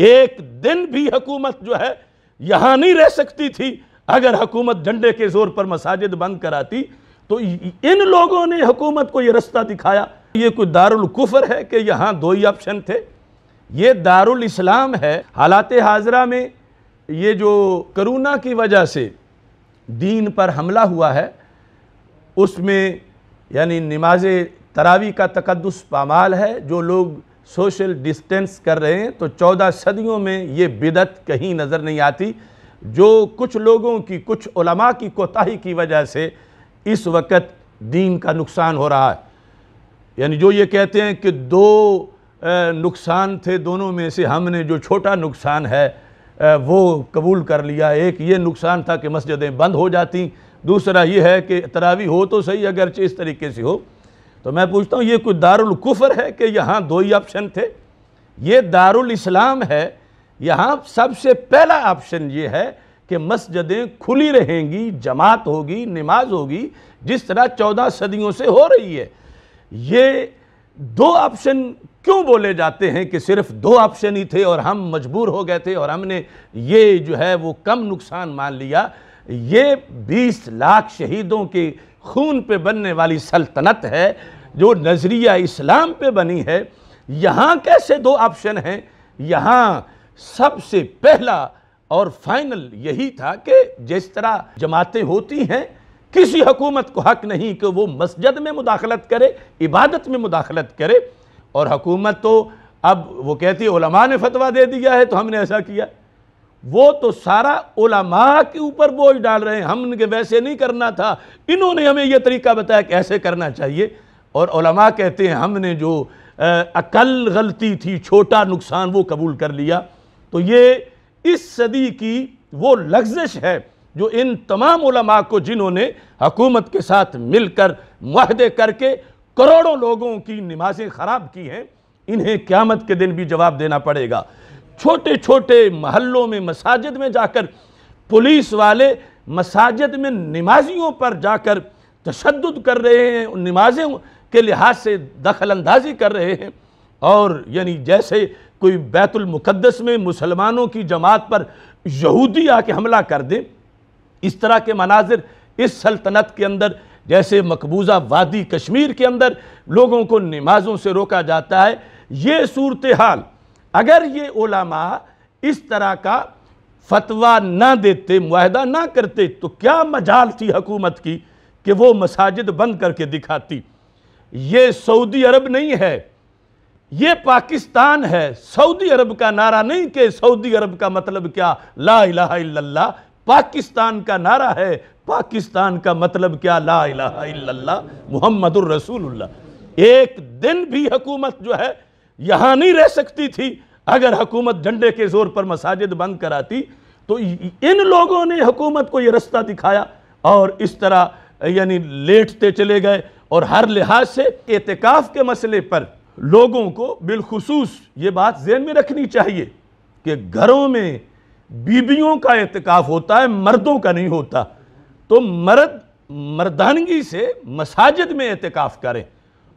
एक दिन भी हुकूमत जो है यहाँ नहीं रह सकती थी अगर हुकूमत झंडे के ज़ोर पर मसाजिद बंद कराती तो इन लोगों ने हुकूमत को यह रास्ता दिखाया ये कोई दारुल कुफर है कि यहाँ दो ही ऑप्शन थे ये दारुल इस्लाम है हालात हाजरा में ये जो करोना की वजह से दीन पर हमला हुआ है उसमें यानी नमाज तरावी का तकदस पामाल है जो लोग सोशल डिस्टेंस कर रहे हैं तो चौदह सदियों में ये बिदत कहीं नज़र नहीं आती जो कुछ लोगों की कुछ उलमा की कोताही की वजह से इस वक्त दीन का नुकसान हो रहा है यानी जो ये कहते हैं कि दो नुकसान थे दोनों में से हमने जो छोटा नुकसान है वो कबूल कर लिया एक ये नुकसान था कि मस्जिदें बंद हो जाती दूसरा ये है कि तरावी हो तो सही अगरचे इस तरीके से हो तो मैं पूछता हूँ ये कोई दारुल कुफर है कि यहाँ दो ही ऑप्शन थे ये दारुल इस्लाम है यहाँ सबसे पहला ऑप्शन ये है कि मस्जिदें खुली रहेंगी जमात होगी नमाज होगी जिस तरह चौदह सदियों से हो रही है ये दो ऑप्शन क्यों बोले जाते हैं कि सिर्फ दो ऑप्शन ही थे और हम मजबूर हो गए थे और हमने ये जो है वो कम नुकसान मान लिया ये 20 लाख शहीदों के खून पे बनने वाली सल्तनत है जो नज़रिया इस्लाम पे बनी है यहाँ कैसे दो ऑप्शन हैं यहाँ सबसे पहला और फाइनल यही था कि जिस तरह जमातें होती हैं किसी हकूमत को हक नहीं कि वो मस्जिद में मुदाखलत करे इबादत में मुदाखलत करे और हकूमत तो अब वो कहती है ने फतवा दे दिया है तो हमने ऐसा किया वो तो सारा ओलामा के ऊपर बोझ डाल रहे हैं हम वैसे नहीं करना था इन्होंने हमें यह तरीका बताया कि ऐसे करना चाहिए और ओलामा कहते हैं हमने जो अकल गलती थी छोटा नुकसान वो कबूल कर लिया तो ये इस सदी की वो लग्जश है जो इन तमाम ओलामा को जिन्होंने हकूमत के साथ मिलकर माहदे करके करोड़ों लोगों की नमाजें ख़राब की हैं इन्हें क़्यामत के दिन भी जवाब देना पड़ेगा छोटे छोटे महलों में मसाजिद में जाकर पुलिस वाले मसाजिद में नमाजियों पर जाकर तशद कर रहे हैं उन नमाजों के लिहाज से दखल अंदाजी कर रहे हैं और यानी जैसे कोई बैतुलमुक़दस में मुसलमानों की जमात पर यहूदी आके हमला कर दें इस तरह के मनाजिर इस सल्तनत के अंदर जैसे मकबूजा वादी कश्मीर के अंदर लोगों को नमाज़ों से रोका जाता है ये सूरत हाल अगर ये ओलामा इस तरह का फतवा ना देते माहदा ना करते तो क्या मजाल थी हकूमत की कि वो मसाजिद बंद करके दिखाती ये सऊदी अरब नहीं है ये पाकिस्तान है सऊदी अरब का नारा नहीं कि सऊदी अरब का मतलब क्या ला इलाहा इल्लल्लाह पाकिस्तान का नारा है पाकिस्तान का मतलब क्या ला इलाहा इल्लल्लाह मोहम्मद रसूलुल्लाह एक दिन भी हुकूमत जो है यहाँ नहीं रह सकती थी अगर हुकूमत झंडे के ज़ोर पर मसाजिद बंद कराती तो इन लोगों ने हुकूमत को ये रास्ता दिखाया और इस तरह यानी लेटते चले गए और हर लिहाज से एहतिकाफ के मसले पर लोगों को बिलखसूस ये बात जहन में रखनी चाहिए कि घरों में बीबियों का एहतिकाफ होता है मर्दों का नहीं होता तो मर्द मर्दानगी से मसाजिद में एहतिकाफ़ करें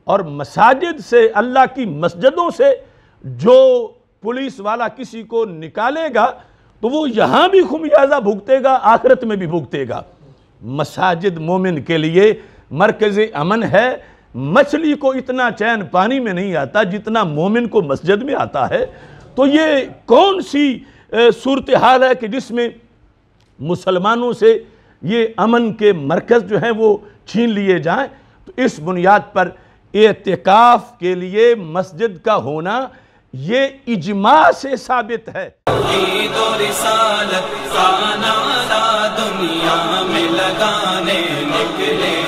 और मसाजिद से अल्लाह की मस्जिदों से जो पुलिस वाला किसी को निकालेगा तो वो यहाँ भी खुमियाजा भुगतेगा आखिरत में भी भुगतेगा मसाजिद मोमिन के लिए मरकज़ अमन है मछली को इतना चैन पानी में नहीं आता जितना मोमिन को मस्जिद में आता है तो ये कौन सी सूरत हाल है कि जिसमें मुसलमानों से ये अमन के मरकज़ जो हैं वो छीन लिए जाएं तो इस बुनियाद पर एहतिकाफ के लिए मस्जिद का होना ये इजमा से साबित है दुनिया में लगाने निकले